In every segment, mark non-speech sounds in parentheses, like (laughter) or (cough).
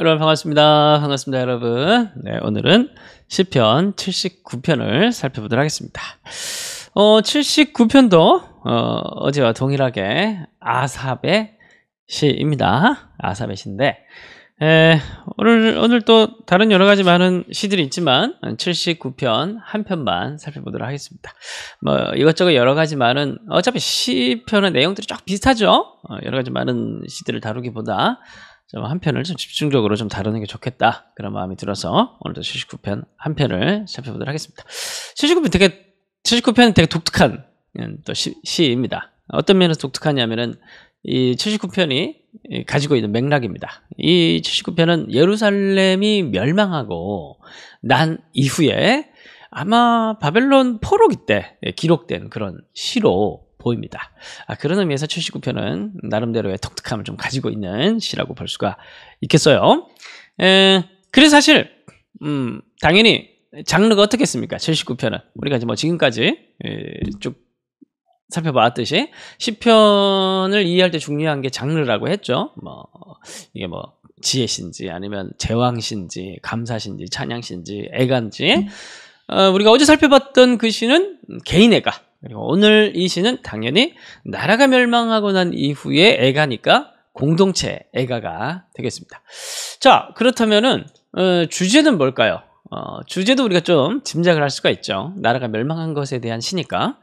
여러분 반갑습니다. 반갑습니다, 여러분. 네, 오늘은 시편 79편을 살펴보도록 하겠습니다. 어, 79편도 어, 제와 동일하게 아삽의 시입니다. 아삽의 시인데 에, 오늘 오늘 또 다른 여러 가지 많은 시들이 있지만 79편 한 편만 살펴보도록 하겠습니다. 뭐 이것저것 여러 가지 많은 어차피 시편의 내용들이 쫙 비슷하죠. 어, 여러 가지 많은 시들을 다루기보다 한 편을 좀 집중적으로 좀 다루는 게 좋겠다 그런 마음이 들어서 오늘도 79편 한 편을 살펴보도록 하겠습니다. 79편 되게 79편은 되게 독특한 음, 또 시, 시입니다. 어떤 면에서 독특하냐면은 이 79편이 가지고 있는 맥락입니다. 이 79편은 예루살렘이 멸망하고 난 이후에 아마 바벨론 포로기 때 기록된 그런 시로 보입니다. 아, 그런 의미에서 79편은 나름대로의 독특함을 좀 가지고 있는 시라고 볼 수가 있겠어요. 에, 그래서 사실 음, 당연히 장르가 어떻겠습니까? 79편은 우리가 이제 뭐 지금까지 쭉 살펴봤듯이 10편을 이해할 때 중요한 게 장르라고 했죠. 뭐 이게 뭐 지혜신지 아니면 제왕신지 감사신지 찬양신지 애간지 음. 어, 우리가 어제 살펴봤던 그 시는 개인애가 그리고 오늘 이 시는 당연히 나라가 멸망하고 난 이후에 애가니까 공동체 애가가 되겠습니다. 자 그렇다면은 어, 주제는 뭘까요? 어, 주제도 우리가 좀 짐작을 할 수가 있죠. 나라가 멸망한 것에 대한 시니까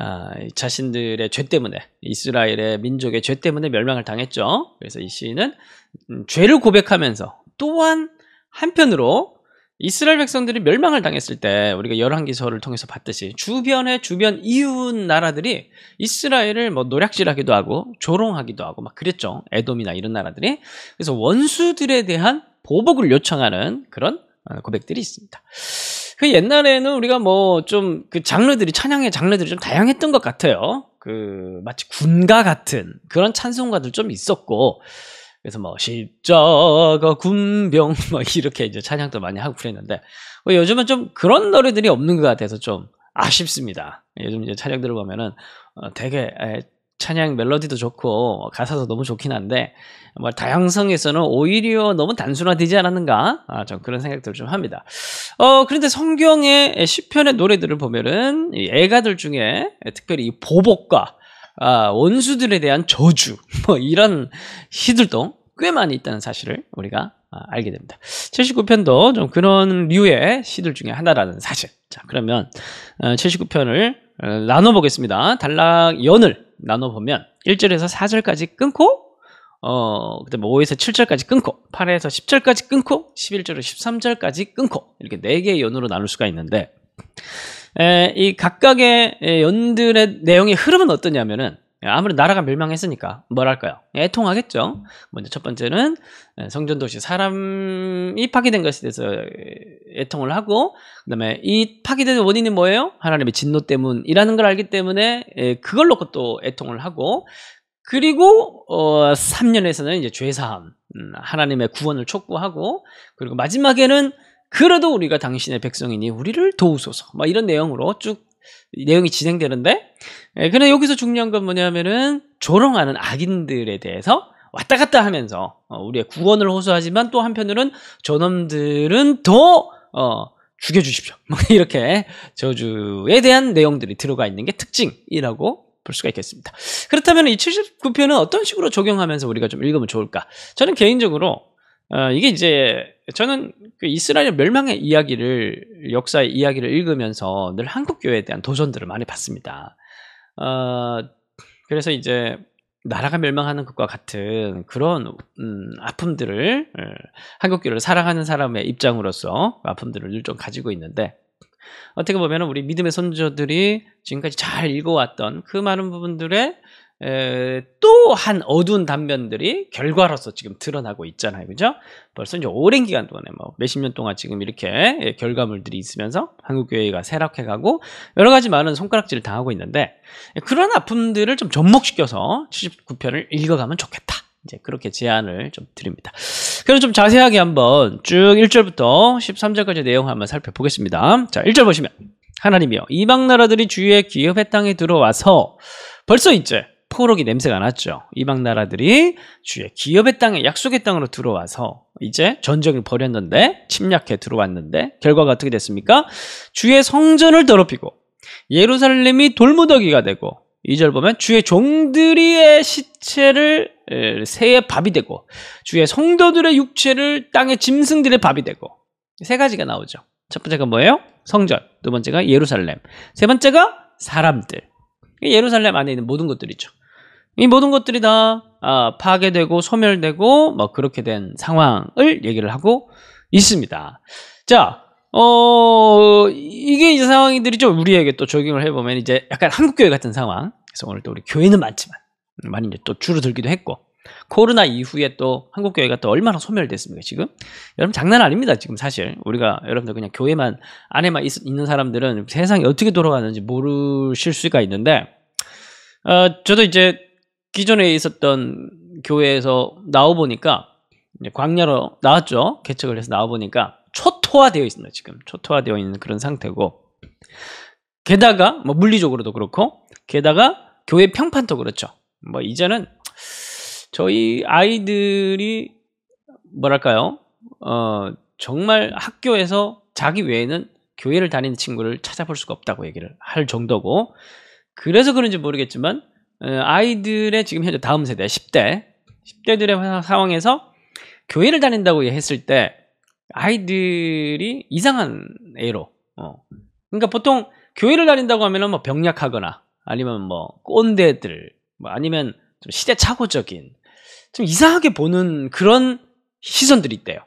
어, 자신들의 죄 때문에 이스라엘의 민족의 죄 때문에 멸망을 당했죠. 그래서 이 시는 음, 죄를 고백하면서 또한 한편으로 이스라엘 백성들이 멸망을 당했을 때 우리가 열한기서를 통해서 봤듯이 주변의 주변 이웃 나라들이 이스라엘을 뭐 노략질하기도 하고 조롱하기도 하고 막 그랬죠. 에돔이나 이런 나라들이. 그래서 원수들에 대한 보복을 요청하는 그런 어, 고백들이 있습니다. 그 옛날에는 우리가 뭐 좀 그 장르들이 찬양의 장르들이 좀 다양했던 것 같아요. 그 마치 군가 같은 그런 찬송가들 좀 있었고 그래서 뭐 십자가 군병 (laughs) 뭐 이렇게 이제 찬양도 많이 하고 그랬는데 뭐 요즘은 좀 그런 노래들이 없는 것 같아서 좀 아쉽습니다. 요즘 이제 찬양들을 보면은 어, 되게 에, 찬양 멜로디도 좋고 가사도 너무 좋긴 한데 뭐 다양성에서는 오히려 너무 단순화되지 않았는가 아, 전 그런 생각들을 좀 합니다. 어 그런데 성경의 시편의 노래들을 보면은 애가들 중에 특별히 이 보복과 아, 원수들에 대한 저주 (laughs) 뭐 이런 시들도 꽤 많이 있다는 사실을 우리가 아, 알게 됩니다. 79편도 좀 그런 류의 시들 중에 하나라는 사실. 자, 그러면 79편을 어, 어, 나눠보겠습니다. 단락 연을 나눠보면 1절에서 4절까지 끊고 어, 그다음에 5에서 7절까지 끊고 8에서 10절까지 끊고 11절에서 13절까지 끊고 이렇게 4개의 연으로 나눌 수가 있는데 에, 이 각각의 연들의 내용의 흐름은 어떠냐면은 아무래도 나라가 멸망했으니까 뭐랄까요? 애통하겠죠. 먼저 첫 번째는 성전 도시 사람이 파괴된 것에 대해서 애통을 하고 그다음에 이 파괴된 원인이 뭐예요? 하나님의 진노 때문이라는 걸 알기 때문에 그걸 놓고 또 애통을 하고 그리고 어 3년에서는 이제 죄 사함 음, 하나님의 구원을 촉구하고 그리고 마지막에는 그래도 우리가 당신의 백성이니 우리를 도우소서. 막 이런 내용으로 쭉 내용이 진행되는데, 예, 근데 여기서 중요한 건 뭐냐면은 조롱하는 악인들에 대해서 왔다 갔다 하면서 어, 우리의 구원을 호소하지만 또 한편으로는 저놈들은 더 어, 죽여주십시오. (laughs) 뭐 이렇게 저주에 대한 내용들이 들어가 있는 게 특징이라고 볼 수가 있겠습니다. 그렇다면 이 79편은 어떤 식으로 적용하면서 우리가 좀 읽으면 좋을까? 저는 개인적으로 어, 이게 이제 저는 그 이스라엘 멸망의 이야기를 역사의 이야기를 읽으면서 늘 한국 교회에 대한 도전들을 많이 봤습니다. 어, 그래서 이제 나라가 멸망하는 것과 같은 그런 음, 아픔들을 어, 한국 교회를 사랑하는 사람의 입장으로서 그 아픔들을 늘 좀 가지고 있는데 어떻게 보면 우리 믿음의 선조들이 지금까지 잘 읽어왔던 그 많은 부분들의 또한 어두운 단면들이 결과로서 지금 드러나고 있잖아요. 그죠? 벌써 이제 오랜 기간 동안에 뭐 몇십 년 동안 지금 이렇게 예, 결과물들이 있으면서 한국교회가 쇠락해가고 여러 가지 많은 손가락질을 당하고 있는데 예, 그런 아픔들을 좀 접목시켜서 79편을 읽어가면 좋겠다. 이제 그렇게 제안을 좀 드립니다. 그럼 좀 자세하게 한번 쭉 1절부터 13절까지 내용 한번 살펴보겠습니다. 자, 1절 보시면 하나님이요 이방 나라들이 주의 기업 의 땅에 들어와서 벌써 이제 포로기 냄새가 났죠. 이방 나라들이 주의 기업의 땅에 약속의 땅으로 들어와서 이제 전쟁을 벌였는데 침략해 들어왔는데 결과가 어떻게 됐습니까? 주의 성전을 더럽히고 예루살렘이 돌무더기가 되고 이 절 보면 주의 종들의 시체를 새의 밥이 되고 주의 성도들의 육체를 땅의 짐승들의 밥이 되고 세 가지가 나오죠. 첫 번째가 뭐예요? 성전. 두 번째가 예루살렘. 세 번째가 사람들. 예루살렘 안에 있는 모든 것들이죠. 이 모든 것들이 다 아, 파괴되고 소멸되고 뭐 그렇게 된 상황을 얘기를 하고 있습니다. 자, 어, 이게 이제 상황들이 좀 우리에게 또 적용을 해보면 이제 약간 한국교회 같은 상황. 그래서 오늘 또 우리 교회는 많지만 많이 이제 또 줄어들기도 했고 코로나 이후에 또 한국교회가 또 얼마나 소멸됐습니까, 지금? 여러분, 장난 아닙니다, 지금 사실. 우리가, 여러분들 그냥 교회만, 안에만 있, 는 사람들은 세상이 어떻게 돌아가는지 모르실 수가 있는데, 어, 저도 이제 기존에 있었던 교회에서 나와보니까 광야로 나왔죠. 개척을 해서 나와보니까 초토화되어 있습니다. 지금 초토화되어 있는 그런 상태고 게다가 뭐 물리적으로도 그렇고 게다가 교회 평판도 그렇죠. 뭐 이제는 저희 아이들이 뭐랄까요? 어, 정말 학교에서 자기 외에는 교회를 다니는 친구를 찾아볼 수가 없다고 얘기를 할 정도고 그래서 그런지 모르겠지만 어, 아이들의 지금 현재 다음 세대 10대 10대들의 상황에서 교회를 다닌다고 했을 때 아이들이 이상한 애로 어. 그러니까 보통 교회를 다닌다고 하면은 뭐 병약하거나 아니면 뭐 꼰대들 뭐 아니면 좀 시대착오적인 좀 이상하게 보는 그런 시선들이 있대요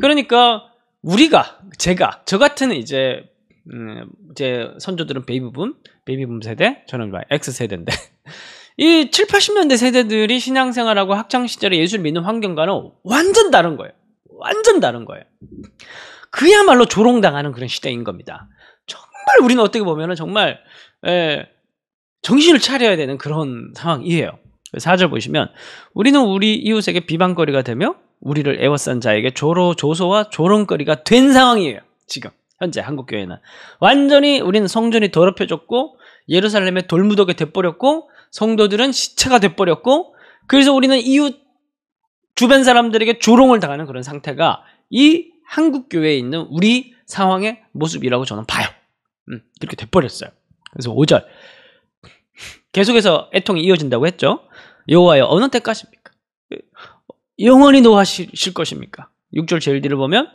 그러니까 우리가 제가 저 같은 이제 음, 제 선조들은 베이비붐 베이비붐 세대 저는 X세대인데 이 7, 0 80년대 세대들이 신앙생활하고 학창시절에 예수를 믿는 환경과는 완전 다른 거예요. 완전 다른 거예요. 그야말로 조롱당하는 그런 시대인 겁니다. 정말 우리는 어떻게 보면 은 정말 에, 예, 정신을 차려야 되는 그런 상황이에요. 사절 보시면 우리는 우리 이웃에게 비방거리가 되며 우리를 애워싼 자에게 조로 조소와 조롱거리가 된 상황이에요. 지금 현재 한국 교회는 완전히 우리는 성전이 더럽혀졌고 예루살렘의 돌무더기 돼버렸고 성도들은 시체가 돼버렸고 그래서 우리는 이웃 주변 사람들에게 조롱을 당하는 그런 상태가 이 한국 교회에 있는 우리 상황의 모습이라고 저는 봐요. 음, 그렇게 돼버렸어요. 그래서 5절 계속해서 애통이 이어진다고 했죠. 여호와여 어느 때까지입니까? 영원히 노하실 것입니까? 6절 제일 뒤를 보면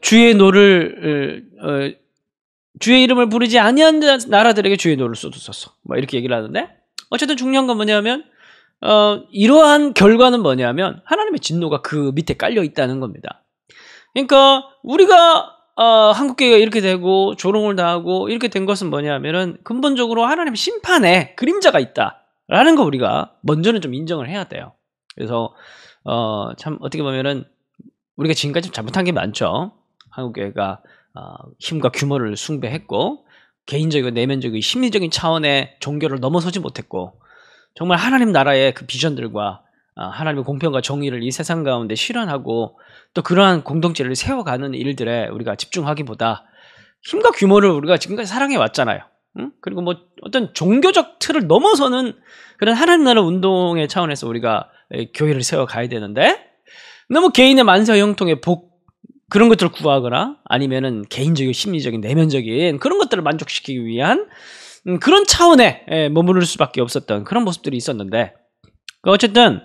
주의 노를 어, 주의 이름을 부르지 아니한 나라들에게 주의 노를 쏟으소서. 뭐 이렇게 얘기를 하는데 어쨌든 중요한 건 뭐냐면 어, 이러한 결과는 뭐냐면 하나님의 진노가 그 밑에 깔려 있다는 겁니다. 그러니까 우리가 어, 한국교회가 이렇게 되고 조롱을 당하고 이렇게 된 것은 뭐냐면은 근본적으로 하나님의 심판에 그림자가 있다라는 거 우리가 먼저는 좀 인정을 해야 돼요. 그래서 어, 참 어떻게 보면은 우리가 지금까지 잘못한 게 많죠. 한국교회가 어, 힘과 규모를 숭배했고 개인적이고 내면적이고 심리적인 차원의 종교를 넘어서지 못했고 정말 하나님 나라의 그 비전들과 아, 하나님의 공평과 정의를 이 세상 가운데 실현하고 또 그러한 공동체를 세워가는 일들에 우리가 집중하기보다 힘과 규모를 우리가 지금까지 사랑해 왔잖아요. 응? 그리고 뭐 어떤 종교적 틀을 넘어서는 그런 하나님 나라 운동의 차원에서 우리가 교회를 세워가야 되는데 너무 개인의 만세 형통의 복 그런 것들을 구하거나 아니면은 개인적인 심리적인 내면적인 그런 것들을 만족시키기 위한 음, 그런 차원에 예, 머무를 수밖에 없었던 그런 모습들이 있었는데 그 어쨌든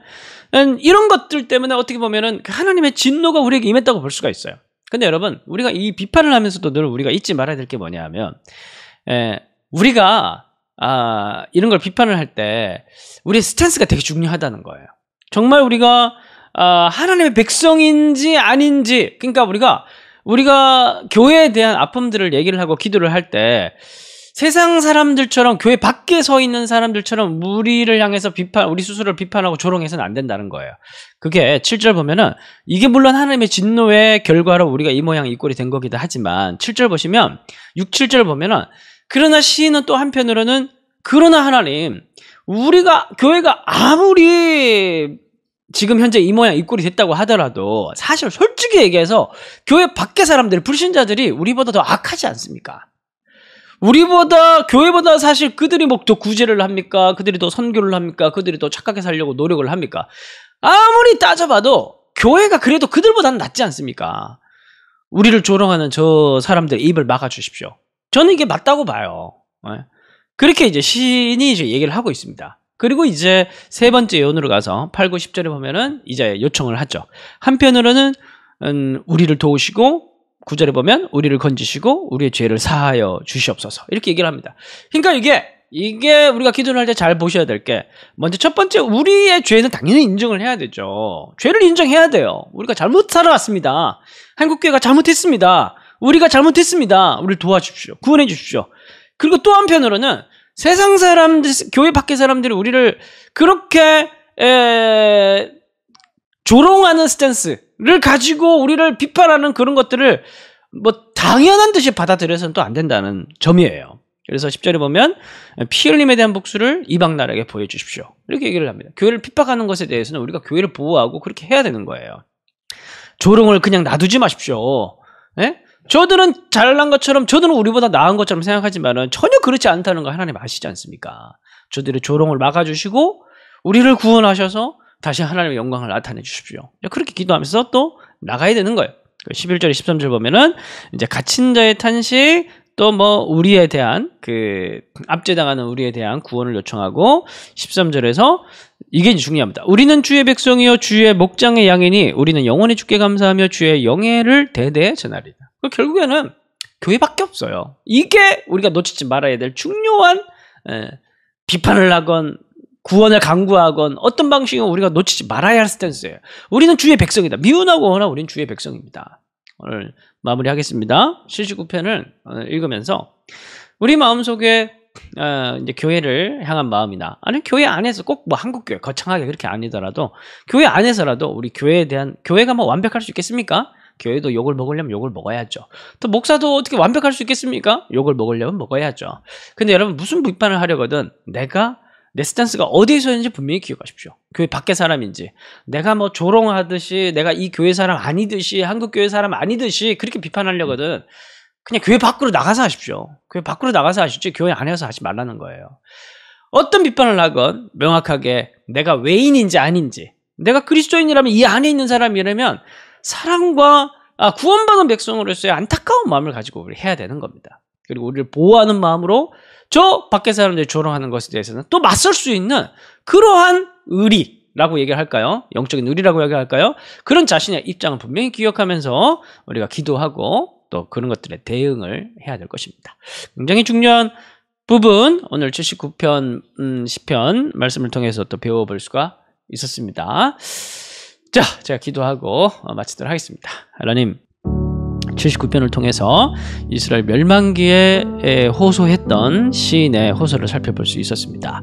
음, 이런 것들 때문에 어떻게 보면은 그 하나님의 진노가 우리에게 임했다고 볼 수가 있어요. 근데 여러분 우리가 이 비판을 하면서도 늘 우리가 잊지 말아야 될 게 뭐냐하면 예, 우리가 아, 이런 걸 비판을 할 때 우리의 스탠스가 되게 중요하다는 거예요. 정말 우리가 아, 하나님의 백성인지 아닌지 그러니까 우리가 우리가 교회에 대한 아픔들을 얘기를 하고 기도를 할 때 세상 사람들처럼 교회 밖에 서 있는 사람들처럼 우리를 향해서 비판 우리 스스로를 비판하고 조롱해서는 안 된다는 거예요. 그게 7절 보면은 이게 물론 하나님의 진노의 결과로 우리가 이 모양 이 꼴이 된 거기도 하지만 7절 보시면 6, 7절 보면은 그러나 시인은 또 한편으로는 그러나 하나님 우리가 교회가 아무리 지금 현재 이 모양 입골리 됐다고 하더라도 사실 솔직히 얘기해서 교회 밖에 사람들 이 불신자들이 우리보다 더 악하지 않습니까? 우리보다 교회보다 사실 그들이 뭐 더 구제를 합니까? 그들이 더 선교를 합니까? 그들이 더 착하게 살려고 노력을 합니까? 아무리 따져봐도 교회가 그래도 그들보다는 낫지 않습니까? 우리를 조롱하는 저 사람들 입을 막아주십시오. 저는 이게 맞다고 봐요. 예. 그렇게 이제 신이 이제 얘기를 하고 있습니다. 그리고 이제 세 번째 예언으로 가서 8, 9, 10절에 보면은 이제 요청을 하죠. 한편으로는 음, 우리를 도우시고 9절에 보면 우리를 건지시고 우리의 죄를 사하여 주시옵소서 이렇게 얘기를 합니다. 그러니까 이게 이게 우리가 기도를 할 때 잘 보셔야 될 게 먼저 첫 번째 우리의 죄는 당연히 인정을 해야 되죠. 죄를 인정해야 돼요. 우리가 잘못 살아왔습니다. 한국교회가 잘못했습니다. 우리가 잘못했습니다. 우리를 도와주십시오. 구원해 주십시오. 그리고 또 한편으로는 세상 사람들, 교회 밖의 사람들이 우리를 그렇게 에, 조롱하는 스탠스를 가지고 우리를 비판하는 그런 것들을 뭐 당연한 듯이 받아들여서는 또 안 된다는 점이에요. 그래서 10절에 보면 피 흘림에 대한 복수를 이방 나라에게 보여주십시오. 이렇게 얘기를 합니다. 교회를 핍박하는 것에 대해서는 우리가 교회를 보호하고 그렇게 해야 되는 거예요. 조롱을 그냥 놔두지 마십시오. 네? 저들은 잘난 것처럼 저들은 우리보다 나은 것처럼 생각하지만은 전혀 그렇지 않다는 걸 하나님 아시지 않습니까? 저들의 조롱을 막아주시고 우리를 구원하셔서 다시 하나님의 영광을 나타내 주십시오. 그렇게 기도하면서 또 나가야 되는 거예요. 1 1절 13절 보면은 이제 갇힌 자의 탄식, 또뭐 우리에 대한 그 압제당하는 우리에 대한 구원을 요청하고 13절에서 이게 중요합니다. 우리는 주의 백성이요 주의 목장의 양이니 우리는 영원히 주께 감사하며 주의 영예를 대대 전하리다. 결국에는 교회밖에 없어요. 이게 우리가 놓치지 말아야 될 중요한 에, 예, 비판을 하건 구원을 강구하건 어떤 방식은 이 우리가 놓치지 말아야 할 스탠스예요. 우리는 주의 백성이다. 미운하고 원하 우리는 주의 백성입니다. 오늘 마무리하겠습니다. 79편을 읽으면서 우리 마음속에 어, 이제 교회를 향한 마음이나 아니면 교회 안에서 꼭 뭐 한국 교회 거창하게 그렇게 아니더라도 교회 안에서라도 우리 교회에 대한 교회가 뭐 완벽할 수 있겠습니까? 교회도 욕을 먹으려면 욕을 먹어야죠. 또 목사도 어떻게 완벽할 수 있겠습니까? 욕을 먹으려면 먹어야죠. 근데 여러분 무슨 비판을 하려거든 내가 내 스탠스가 어디에서 있는지 분명히 기억하십시오. 교회 밖에 사람인지 내가 뭐 조롱하듯이 내가 이 교회 사람 아니듯이 한국 교회 사람 아니듯이 그렇게 비판하려거든. 그냥 교회 밖으로 나가서 하십시오. 교회 밖으로 나가서 하십시오. 교회 안에서 하지 말라는 거예요. 어떤 비판을 하건 명확하게 내가 외인인지 아닌지 내가 그리스도인이라면 이 안에 있는 사람이라면 사랑과 아, 구원받은 백성으로서의 안타까운 마음을 가지고 우리 해야 되는 겁니다. 그리고 우리를 보호하는 마음으로 저 밖에 사람들이 조롱하는 것에 대해서는 또 맞설 수 있는 그러한 의리라고 얘기를 할까요? 영적인 의리라고 얘기할까요? 그런 자신의 입장을 분명히 기억하면서 우리가 기도하고 또 그런 것들에 대응을 해야 될 것입니다. 굉장히 중요한 부분 오늘 79편 음, 10편 말씀을 통해서 또 배워볼 수가 있었습니다. 자, 제가 기도하고 어, 마치도록 하겠습니다. 하나님, 79편을 통해서 이스라엘 멸망기에 호소했던 시인의 호소를 살펴볼 수 있었습니다.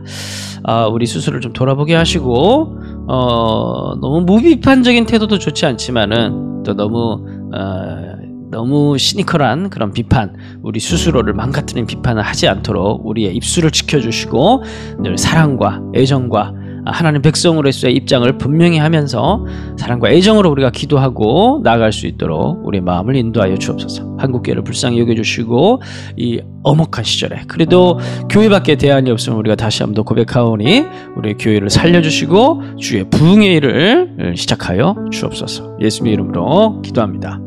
아, 우리 스스로를 좀 돌아보게 하시고 어, 너무 무비판적인 태도도 좋지 않지만은 또 너무 어, 너무 시니컬한 그런 비판, 우리 스스로를 망가뜨리는 비판을 하지 않도록 우리의 입술을 지켜주시고 늘 사랑과 애정과 하나님 백성으로서의 입장을 분명히 하면서 사랑과 애정으로 우리가 기도하고 나아갈 수 있도록 우리 마음을 인도하여 주옵소서. 한국교회를 불쌍히 여겨주시고 이 어목한 시절에 그래도 교회밖에 대안이 없으면 우리가 다시 한번 더 고백하오니 우리 교회를 살려주시고 주의 부흥의 일을 시작하여 주옵소서. 예수님의 이름으로 기도합니다.